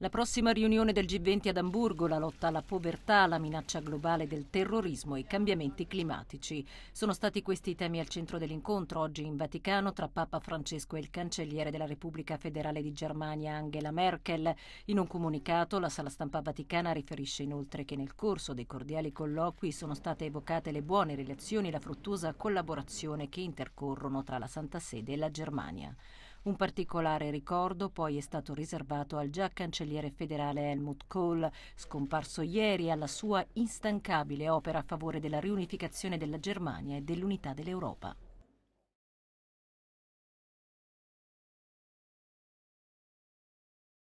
La prossima riunione del G20 ad Amburgo, la lotta alla povertà, la minaccia globale del terrorismo e i cambiamenti climatici. Sono stati questi i temi al centro dell'incontro oggi in Vaticano tra Papa Francesco e il cancelliere della Repubblica Federale di Germania Angela Merkel. In un comunicato la sala stampa vaticana riferisce inoltre che nel corso dei cordiali colloqui sono state evocate le buone relazioni e la fruttuosa collaborazione che intercorrono tra la Santa Sede e la Germania. Un particolare ricordo poi è stato riservato al già cancelliere federale Helmut Kohl, scomparso ieri alla sua instancabile opera a favore della riunificazione della Germania e dell'unità dell'Europa.